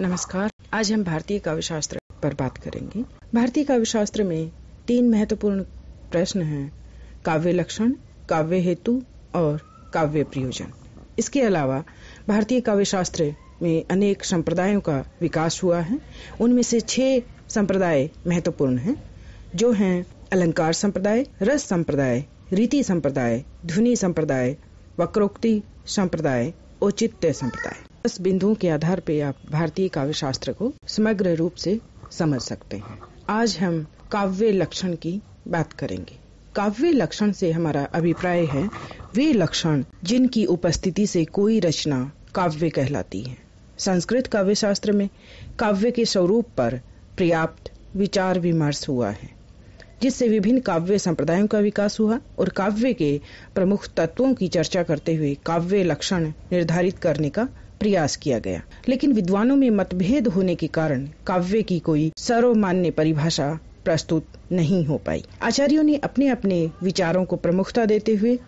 नमस्कार आज हम भारतीय काव्यशास्त्र पर बात करेंगे भारतीय काव्यशास्त्र में तीन महत्वपूर्ण प्रश्न हैं काव्य लक्षण काव्य हेतु और काव्य प्रयोजन इसके अलावा भारतीय काव्यशास्त्र में अनेक संप्रदायों का विकास हुआ है उनमें से छह संप्रदाय महत्वपूर्ण हैं जो हैं अलंकार संप्रदाय रस संप्रदाय रीति संप्रदाय ध्वनि संप्रदाय वक्रोक्ति संप्रदाय औचित्य संप्रदाय दस बिंदुओं के आधार पर आप भारतीय काव्य शास्त्र को समग्र रूप से समझ सकते हैं आज हम काव्य लक्षण की बात करेंगे काव्य लक्षण से हमारा अभिप्राय है वे लक्षण जिनकी उपस्थिति से कोई रचना काव्य कहलाती है संस्कृत काव्य शास्त्र में काव्य के स्वरूप पर पर्याप्त विचार विमर्श हुआ है जिससे विभिन्न काव्य संप्रदायों का विकास हुआ और काव्य के प्रमुख तत्वों की चर्चा करते हुए काव्य लक्षण निर्धारित करने का प्रयास किया गया लेकिन विद्वानों में मतभेद होने के कारण काव्य की कोई सर्वमान्य परिभाषा प्रस्तुत नहीं हो पाई आचार्यों ने अपने अपने विचारों को प्रमुखता देते हुए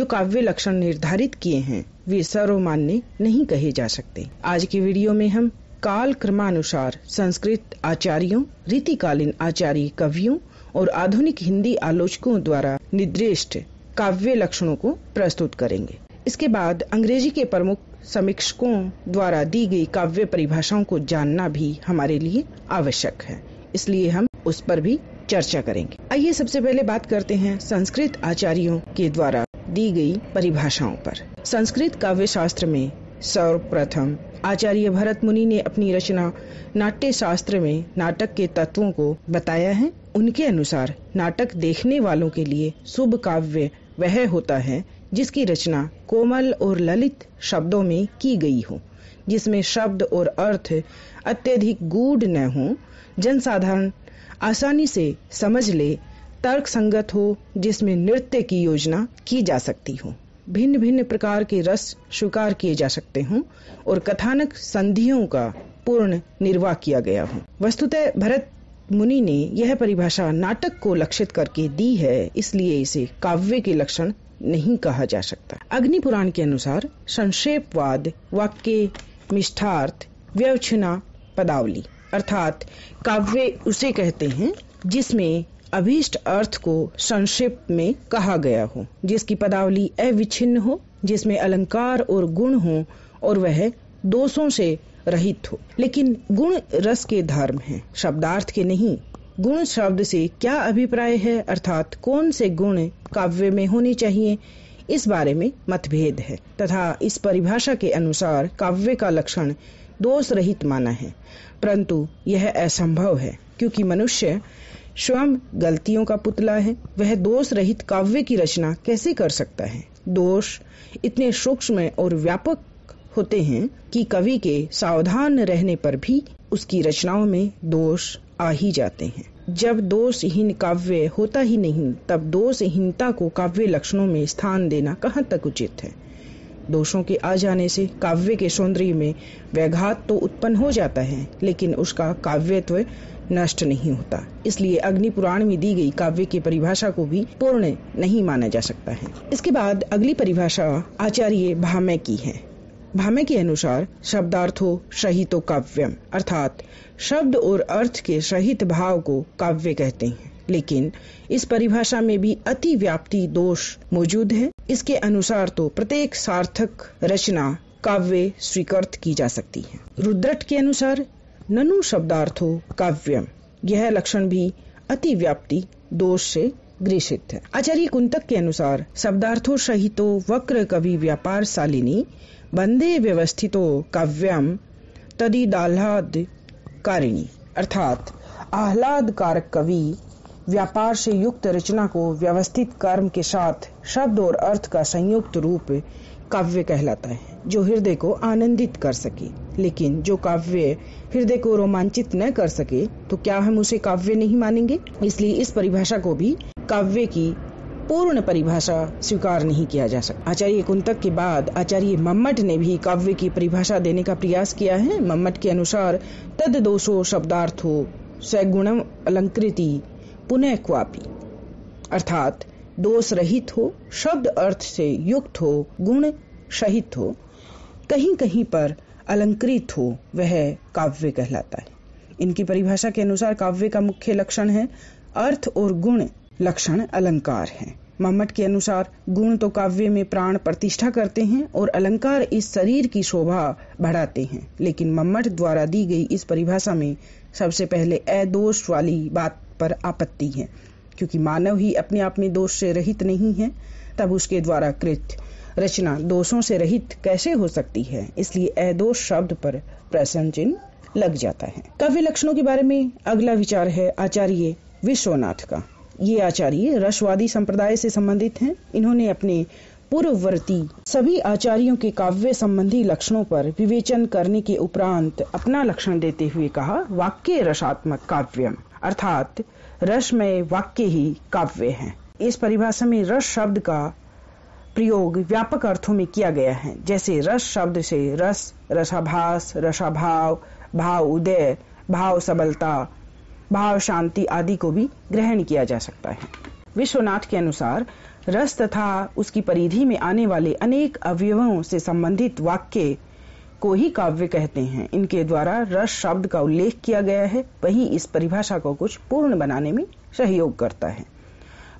जो काव्य लक्षण निर्धारित किए हैं वे सर्वमान्य नहीं कहे जा सकते आज के वीडियो में हम काल क्रमानुसार संस्कृत आचार्यों रीतिकालीन आचार्य कवियों और आधुनिक हिंदी आलोचकों द्वारा निर्दिष्ट काव्य लक्षणों को प्रस्तुत करेंगे इसके बाद अंग्रेजी के प्रमुख समीक्षकों द्वारा दी गई काव्य परिभाषाओं को जानना भी हमारे लिए आवश्यक है इसलिए हम उस पर भी चर्चा करेंगे आइए सबसे पहले बात करते हैं संस्कृत आचार्यों के द्वारा दी गई परिभाषाओं पर संस्कृत काव्य शास्त्र में सर्वप्रथम आचार्य भरत मुनि ने अपनी रचना नाट्य शास्त्र में नाटक के तत्वों को बताया है उनके अनुसार नाटक देखने वालों के लिए शुभ काव्य वह होता है जिसकी रचना कोमल और ललित शब्दों में की गई हो जिसमें शब्द और अर्थ अत्यधिक गूढ़ न हो जनसाधारण आसानी से समझ ले तर्क संगत हो जिसमें नृत्य की योजना की जा सकती हो भिन्न भिन्न प्रकार के रस स्वीकार किए जा सकते हों और कथानक संधियों का पूर्ण निर्वाह किया गया हो वस्तुतः भरत मुनि ने यह परिभाषा नाटक को लक्षित करके दी है इसलिए इसे काव्य के लक्षण नहीं कहा जा सकता अग्नि पुराण के अनुसार संक्षेपवाद वाक्य मिष्ठार्थ व्यवचना पदावली अर्थात काव्य उसे कहते हैं जिसमें अभीष्ट अर्थ को संक्षेप में कहा गया हो जिसकी पदावली अविच्छिन्न हो जिसमें अलंकार और गुण हो और वह दोषों से रहित हो लेकिन गुण रस के धर्म हैं शब्दार्थ के नहीं गुण शब्द से क्या अभिप्राय है अर्थात कौन से गुण काव्य में होने चाहिए इस बारे में मतभेद है तथा इस परिभाषा के अनुसार काव्य का लक्षण दोष रहित माना है परंतु यह असंभव है क्योंकि मनुष्य स्वयं गलतियों का पुतला है वह दोष रहित काव्य की रचना कैसे कर सकता है दोष इतने सूक्ष्म और व्यापक होते हैं कि कवि के सावधान रहने पर भी उसकी रचनाओं में दोष आ ही जाते हैं जब दोषहीन काव्य होता ही नहीं तब दोषहीनता को काव्य लक्षणों में स्थान देना कहाँ तक उचित है दोषों के आ जाने से काव्य के सौंदर्य में व्याघात तो उत्पन्न हो जाता है लेकिन उसका काव्यत्व नष्ट नहीं होता इसलिए अग्नि पुराण में दी गई काव्य की परिभाषा को भी पूर्ण नहीं माना जा सकता है इसके बाद अगली परिभाषा आचार्य भामे की है भामे के अनुसार शब्दार्थो सहित काव्यम अर्थात शब्द और अर्थ के सहित भाव को काव्य कहते हैं लेकिन इस परिभाषा में भी अति व्याप्ति दोष मौजूद है इसके अनुसार तो प्रत्येक सार्थक रचना काव्य स्वीकृत की जा सकती है रुद्रट के अनुसार ननु शब्दार्थो काव्यम यह लक्षण भी अति व्याप्ति दोष से ग्रेषित है आचार्य कुंतक के अनुसार शब्दार्थो सहितो वक्र कवि व्यापार शालिनी बंधे व्यवस्थितो काव्यम तदिदाह्लाद कारिणी अर्थात आह्लाद कारक कवि व्यापार से युक्त रचना को व्यवस्थित कर्म के साथ शब्द और अर्थ का संयुक्त रूप काव्य कहलाता है जो हृदय को आनंदित कर सके लेकिन जो काव्य हृदय को रोमांचित न कर सके तो क्या हम उसे काव्य नहीं मानेंगे इसलिए इस परिभाषा को भी काव्य की पूर्ण परिभाषा स्वीकार नहीं किया जा सकता आचार्य कुंतक के बाद आचार्य मम्मट ने भी काव्य की परिभाषा देने का प्रयास किया है मम्मट के अनुसार तद दोषो शब्दार्थो स्वगुणम अलंकृति पुनः क्वापी अर्थात दोष रहित हो शब्द अर्थ से युक्त हो गुण सहित हो कहीं कहीं पर अलंकृत हो वह काव्य कहलाता है इनकी परिभाषा के अनुसार काव्य का मुख्य लक्षण है अर्थ और गुण लक्षण अलंकार हैं मम्मट के अनुसार गुण तो काव्य में प्राण प्रतिष्ठा करते हैं और अलंकार इस शरीर की शोभा बढ़ाते हैं लेकिन मम्मट द्वारा दी गई इस परिभाषा में सबसे पहले अदोष वाली बात पर आपत्ति है क्योंकि मानव ही अपने आप में दोष से रहित नहीं है तब उसके द्वारा कृत रचना दोषों से रहित कैसे हो सकती है इसलिए अदोष शब्द पर प्रसन्न चिन्ह लग जाता है काव्य लक्षणों के बारे में अगला विचार है आचार्य विश्वनाथ का ये आचार्य रसवादी संप्रदाय से संबंधित हैं इन्होंने अपने पूर्ववर्ती सभी आचार्यों के काव्य संबंधी लक्षणों पर विवेचन करने के उपरांत अपना लक्षण देते हुए कहा वाक्य रसात्मक काव्यम अर्थात रसमय वाक्य ही काव्य हैं इस परिभाषा में रस शब्द का प्रयोग व्यापक अर्थों में किया गया है जैसे रस शब्द से रस रसाभास रसाभाव भाव उदय भाव सबलता भाव शांति आदि को भी ग्रहण किया जा सकता है विश्वनाथ के अनुसार रस तथा उसकी परिधि में आने वाले अनेक अवयवों से संबंधित वाक्य को ही काव्य कहते हैं इनके द्वारा रस शब्द का उल्लेख किया गया है वही इस परिभाषा को कुछ पूर्ण बनाने में सहयोग करता है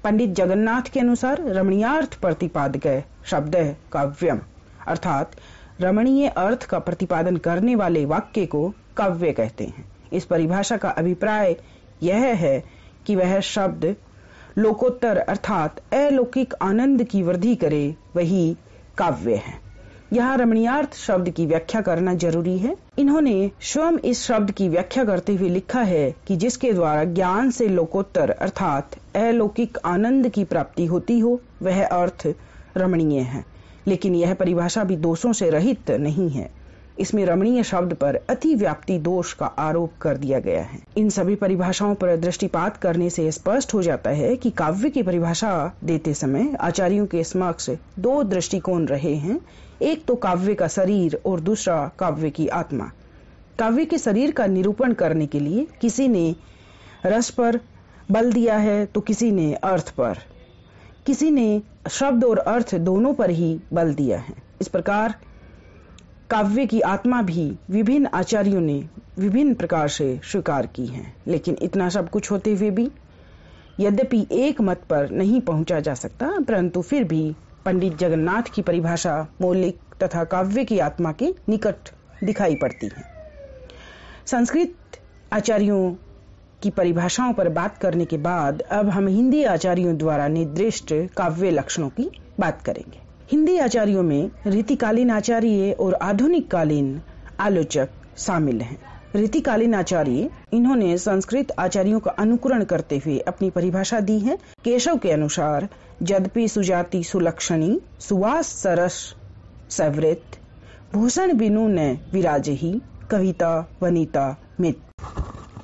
पंडित जगन्नाथ के अनुसार रमणीयार्थ प्रतिपादक शब्द है काव्यम अर्थात रमणीय अर्थ का प्रतिपादन करने वाले वाक्य को काव्य कहते हैं इस परिभाषा का अभिप्राय यह है कि वह शब्द लोकोत्तर अर्थात अलौकिक आनंद की वृद्धि करे वही काव्य है यहाँ रमणीयार्थ शब्द की व्याख्या करना जरूरी है इन्होंने स्वयं इस शब्द की व्याख्या करते हुए लिखा है कि जिसके द्वारा ज्ञान से लोकोत्तर अर्थात अलौकिक आनंद की प्राप्ति होती हो वह अर्थ रमणीय है लेकिन यह परिभाषा भी दोषों से रहित नहीं है इसमें रमणीय शब्द पर अति व्याप्ति दोष का आरोप कर दिया गया है इन सभी परिभाषाओं पर दृष्टिपात करने से स्पष्ट हो जाता है कि काव्य की परिभाषा देते समय आचार्यों के समक्ष दो दृष्टिकोण रहे हैं एक तो काव्य का शरीर और दूसरा काव्य की आत्मा काव्य के शरीर का निरूपण करने के लिए किसी ने रस पर बल दिया है तो किसी ने अर्थ पर किसी ने शब्द और अर्थ दोनों पर ही बल दिया है इस प्रकार काव्य की आत्मा भी विभिन्न आचार्यों ने विभिन्न प्रकार से स्वीकार की है लेकिन इतना सब कुछ होते हुए भी यद्यपि एक मत पर नहीं पहुंचा जा सकता परंतु फिर भी पंडित जगन्नाथ की परिभाषा मौलिक तथा काव्य की आत्मा के निकट दिखाई पड़ती है संस्कृत आचार्यों की परिभाषाओं पर बात करने के बाद अब हम हिंदी आचार्यों द्वारा निर्दिष्ट काव्य लक्षणों की बात करेंगे हिंदी आचार्यों में रीतिकालीन आचार्य और आधुनिक कालीन आलोचक शामिल हैं रीतिकालीन आचार्य इन्होंने संस्कृत आचार्यों का अनुकरण करते हुए अपनी परिभाषा दी है केशव के अनुसार जदपि सुजाति सुलक्षणी सुवास सरस सवृत भूषण बिनु ने विराज ही कविता वनिता मित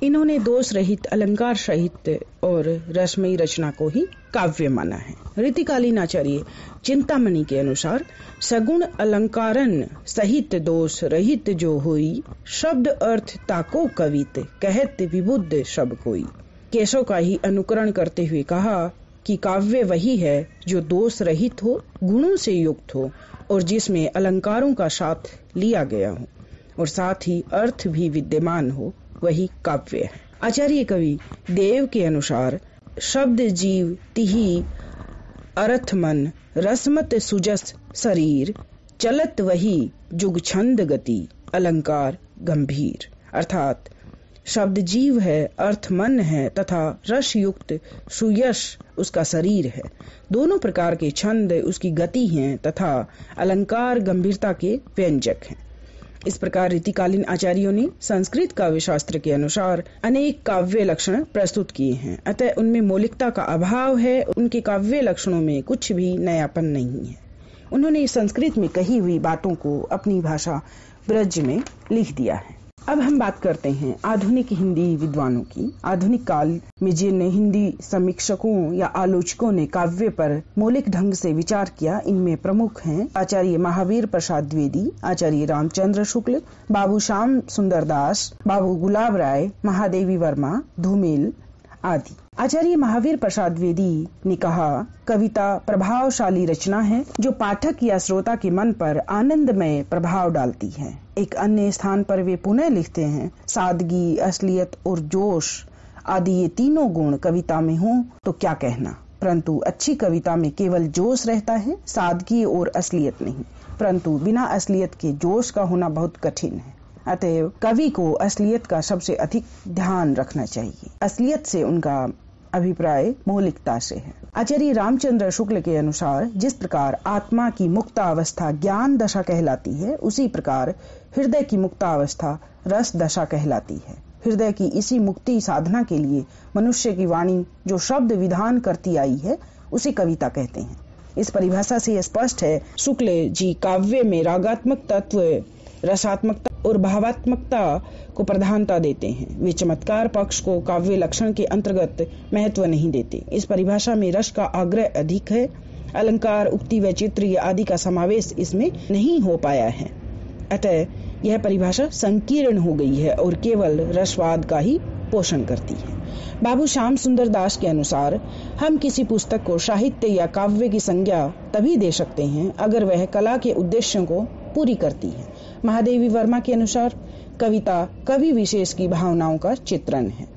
इन्होंने दोष रहित अलंकार सहित और रसमयी रचना को ही काव्य माना है ऋतिकालीन आचार्य चिंतामणि के अनुसार सगुण अलंकारन सहित दोष रहित जो हुई शब्द अर्थ ताको कवित कहत विबुद्ध शब्द कोई केशव का ही अनुकरण करते हुए कहा कि काव्य वही है जो दोष रहित हो गुणों से युक्त हो और जिसमें अलंकारों का साथ लिया गया हो और साथ ही अर्थ भी विद्यमान हो वही काव्य है आचार्य कवि देव के अनुसार शब्द जीव तिही अर्थ मन रसमत सुजस शरीर चलत वही जुग छंद गति अलंकार गंभीर अर्थात शब्द जीव है अर्थ मन है तथा रस युक्त सुयश उसका शरीर है दोनों प्रकार के छंद उसकी गति हैं तथा अलंकार गंभीरता के व्यंजक हैं इस प्रकार रीतिकालीन आचार्यों ने संस्कृत काव्य शास्त्र के अनुसार अनेक काव्य लक्षण प्रस्तुत किए हैं अतः उनमें मौलिकता का अभाव है उनके काव्य लक्षणों में कुछ भी नयापन नहीं है उन्होंने संस्कृत में कही हुई बातों को अपनी भाषा ब्रज में लिख दिया है अब हम बात करते हैं आधुनिक हिंदी विद्वानों की आधुनिक काल में जिन हिंदी समीक्षकों या आलोचकों ने काव्य पर मौलिक ढंग से विचार किया इनमें प्रमुख हैं आचार्य महावीर प्रसाद द्विवेदी आचार्य रामचंद्र शुक्ल बाबू श्याम सुंदरदास दास बाबू गुलाब राय महादेवी वर्मा धूमिल आदि आचार्य महावीर प्रसाद वेदी ने कहा कविता प्रभावशाली रचना है जो पाठक या श्रोता के मन पर आनंदमय प्रभाव डालती है एक अन्य स्थान पर वे पुनः लिखते हैं सादगी असलियत और जोश आदि ये तीनों गुण कविता में हों तो क्या कहना परंतु अच्छी कविता में केवल जोश रहता है सादगी और असलियत नहीं परंतु बिना असलियत के जोश का होना बहुत कठिन है अतएव कवि को असलियत का सबसे अधिक ध्यान रखना चाहिए असलियत से उनका अभिप्राय मौलिकता से है आचार्य रामचंद्र शुक्ल के अनुसार जिस प्रकार आत्मा की मुक्तावस्था ज्ञान दशा कहलाती है उसी प्रकार हृदय की मुक्तावस्था रस दशा कहलाती है हृदय की इसी मुक्ति साधना के लिए मनुष्य की वाणी जो शब्द विधान करती आई है उसे कविता कहते हैं इस परिभाषा से स्पष्ट है शुक्ल जी काव्य में रागात्मक तत्व रसात्मक और भावात्मकता को प्रधानता देते हैं वे चमत्कार पक्ष को काव्य लक्षण के अंतर्गत महत्व नहीं देते इस परिभाषा में रस का आग्रह अधिक है अलंकार उक्ति व चित्र आदि का समावेश इसमें नहीं हो पाया है अतः यह परिभाषा संकीर्ण हो गई है और केवल रसवाद का ही पोषण करती है बाबू श्याम सुंदर दास के अनुसार हम किसी पुस्तक को साहित्य या काव्य की संज्ञा तभी दे सकते हैं अगर वह कला के उद्देश्यों को पूरी करती है महादेवी वर्मा के अनुसार कविता कवि विशेष की भावनाओं का चित्रण है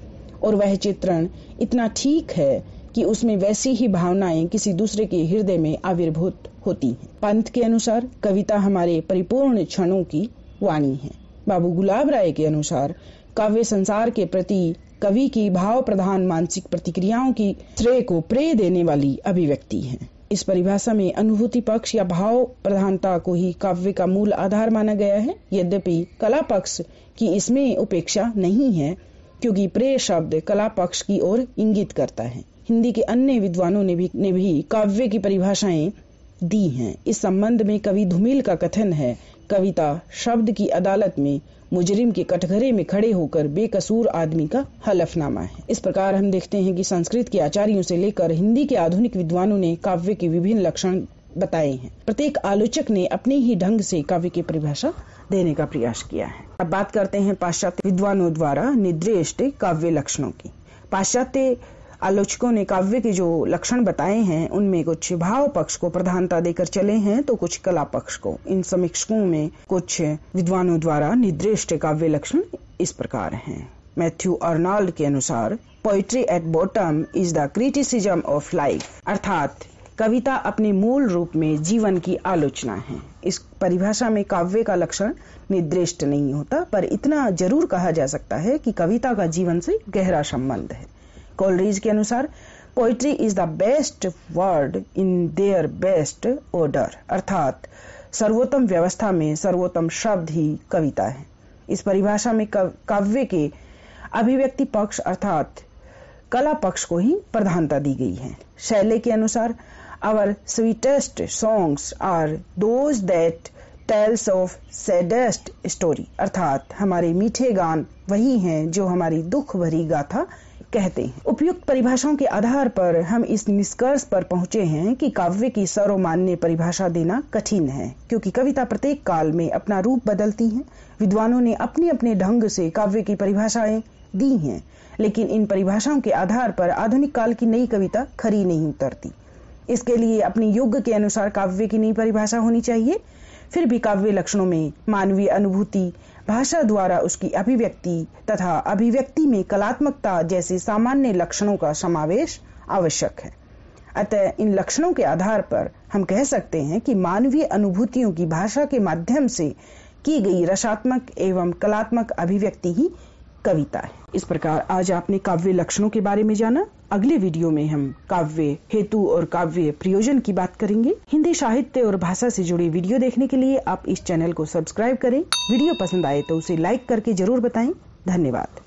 और वह चित्रण इतना ठीक है कि उसमें वैसी ही भावनाएं किसी दूसरे के हृदय में आविर्भूत होती हैं। पंथ के अनुसार कविता हमारे परिपूर्ण क्षणों की वाणी है बाबू गुलाब राय के अनुसार काव्य संसार के प्रति कवि की भाव प्रधान मानसिक प्रतिक्रियाओं की श्रेय को प्रेय देने वाली अभिव्यक्ति है इस परिभाषा में अनुभूति पक्ष या भाव प्रधानता को ही काव्य का मूल आधार माना गया है यद्यपि कला पक्ष की इसमें उपेक्षा नहीं है क्योंकि प्रे शब्द कला पक्ष की ओर इंगित करता है हिंदी के अन्य विद्वानों ने भी ने भी काव्य की परिभाषाएं दी हैं इस संबंध में कवि धुमिल का कथन है कविता शब्द की अदालत में मुजरिम के कटघरे में खड़े होकर बेकसूर आदमी का हलफनामा है इस प्रकार हम देखते हैं कि संस्कृत के आचार्यों से लेकर हिंदी के आधुनिक विद्वानों ने काव्य के विभिन्न लक्षण बताए हैं प्रत्येक आलोचक ने अपने ही ढंग से काव्य की परिभाषा देने का प्रयास किया है अब बात करते हैं पाश्चात्य विद्वानों द्वारा निर्दिष्ट काव्य लक्षणों की पाश्चात्य आलोचकों ने काव्य के जो लक्षण बताए हैं उनमें कुछ भाव पक्ष को प्रधानता देकर चले हैं तो कुछ कला पक्ष को इन समीक्षकों में कुछ विद्वानों द्वारा निर्दिष्ट काव्य लक्षण इस प्रकार हैं मैथ्यू अर्नाल्ड के अनुसार poetry at bottom is the criticism of life अर्थात कविता अपने मूल रूप में जीवन की आलोचना है इस परिभाषा में काव्य का लक्षण निर्दिष्ट नहीं होता पर इतना जरूर कहा जा सकता है कि कविता का जीवन से गहरा संबंध है कॉलरीज के अनुसार poetry is the best word in their best order अर्थात सर्वोत्तम व्यवस्था में सर्वोत्तम शब्द ही कविता है इस परिभाषा में काव्य के अभिव्यक्ति पक्ष अर्थात कला पक्ष को ही प्रधानता दी गई है शैले के अनुसार our sweetest songs are those that tells of saddest story अर्थात हमारे मीठे गान वही हैं जो हमारी दुख भरी गाथा कहते हैं उपयुक्त परिभाषाओं के आधार पर हम इस निष्कर्ष पर पहुंचे हैं कि काव्य की सर्वमान्य परिभाषा देना कठिन है क्योंकि कविता प्रत्येक काल में अपना रूप बदलती है विद्वानों ने अपने अपने ढंग से काव्य की परिभाषाएं दी हैं लेकिन इन परिभाषाओं के आधार पर आधुनिक काल की नई कविता खरी नहीं उतरती इसके लिए अपने युग के अनुसार काव्य की नई परिभाषा होनी चाहिए फिर भी काव्य लक्षणों में मानवीय अनुभूति भाषा द्वारा उसकी अभिव्यक्ति तथा अभिव्यक्ति में कलात्मकता जैसे सामान्य लक्षणों का समावेश आवश्यक है अतः इन लक्षणों के आधार पर हम कह सकते हैं कि मानवीय अनुभूतियों की भाषा के माध्यम से की गई रसात्मक एवं कलात्मक अभिव्यक्ति ही कविता है इस प्रकार आज आपने काव्य लक्षणों के बारे में जाना अगले वीडियो में हम काव्य हेतु और काव्य प्रयोजन की बात करेंगे हिंदी साहित्य और भाषा से जुड़ी वीडियो देखने के लिए आप इस चैनल को सब्सक्राइब करें वीडियो पसंद आए तो उसे लाइक करके जरूर बताएं धन्यवाद